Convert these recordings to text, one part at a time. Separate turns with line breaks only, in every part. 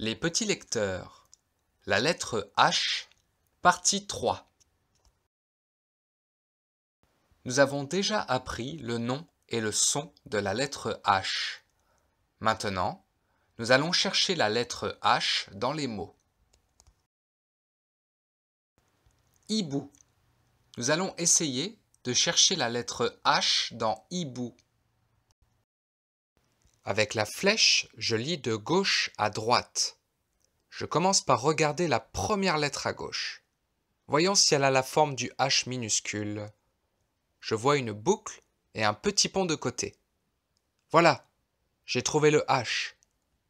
Les petits lecteurs. La lettre H, partie 3. Nous avons déjà appris le nom et le son de la lettre H. Maintenant, nous allons chercher la lettre H dans les mots. Hibou. Nous allons essayer de chercher la lettre H dans hibou. Avec la flèche, je lis de gauche à droite. Je commence par regarder la première lettre à gauche. Voyons si elle a la forme du H minuscule. Je vois une boucle et un petit pont de côté. Voilà, j'ai trouvé le H.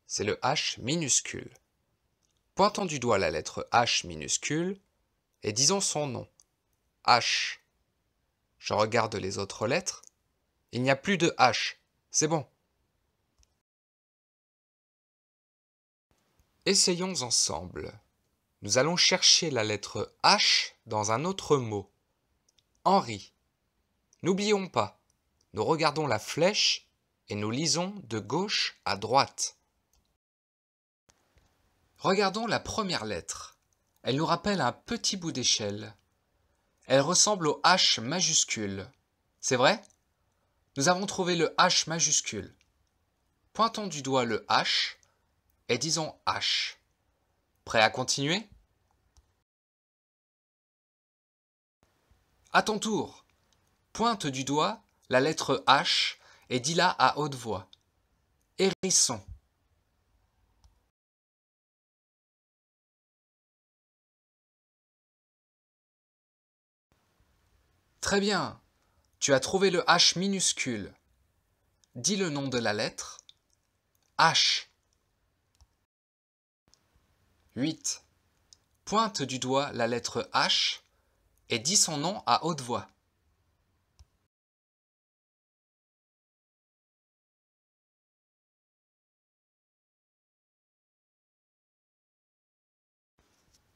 C'est le H minuscule. Pointant du doigt la lettre H minuscule et disons son nom. H. Je regarde les autres lettres. Il n'y a plus de H. C'est bon. Essayons ensemble. Nous allons chercher la lettre H dans un autre mot. Henri. N'oublions pas, nous regardons la flèche et nous lisons de gauche à droite. Regardons la première lettre. Elle nous rappelle un petit bout d'échelle. Elle ressemble au H majuscule. C'est vrai Nous avons trouvé le H majuscule. Pointons du doigt le H et disons H. Prêt à continuer À ton tour, pointe du doigt la lettre H et dis-la à haute voix. Hérisson. Très bien, tu as trouvé le H minuscule. Dis le nom de la lettre. H. 8. Pointe du doigt la lettre H et dis son nom à haute voix.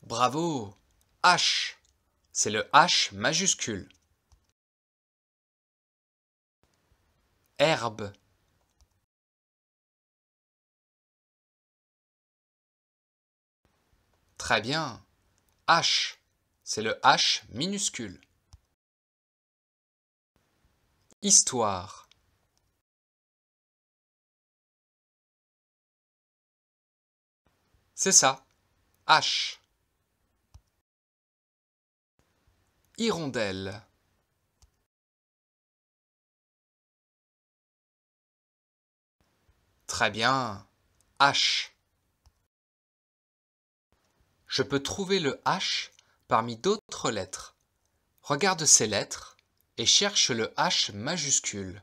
Bravo H C'est le H majuscule. Herbe Très bien. H. C'est le H minuscule. Histoire.
C'est ça. H. Hirondelle.
Très bien. H je peux trouver le H parmi d'autres lettres. Regarde ces lettres et cherche le H majuscule.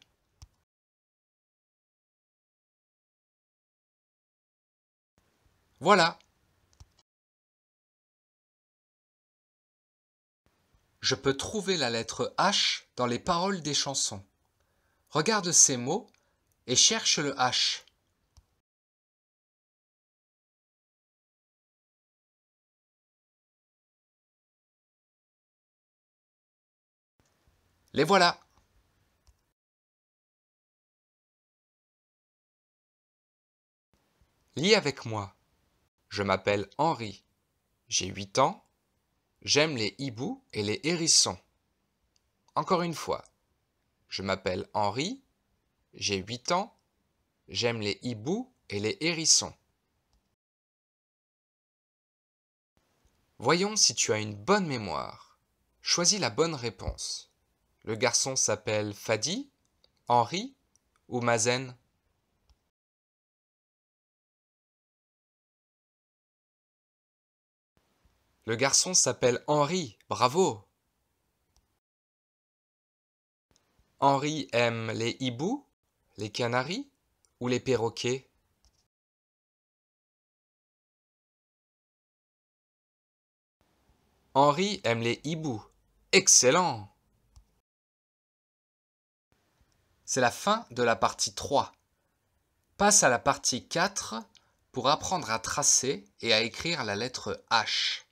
Voilà. Je peux trouver la lettre H dans les paroles des chansons. Regarde ces mots et cherche le H. Les voilà Lis avec moi. Je m'appelle Henri. J'ai 8 ans. J'aime les hiboux et les hérissons. Encore une fois. Je m'appelle Henri. J'ai 8 ans. J'aime les hiboux et les hérissons. Voyons si tu as une bonne mémoire. Choisis la bonne réponse. Le garçon s'appelle Fadi, Henri ou Mazen Le garçon s'appelle Henri, bravo Henri aime les hiboux, les canaris ou les
perroquets
Henri aime les hiboux. Excellent C'est la fin de la partie 3. Passe à la partie 4 pour apprendre à tracer et à écrire la lettre H.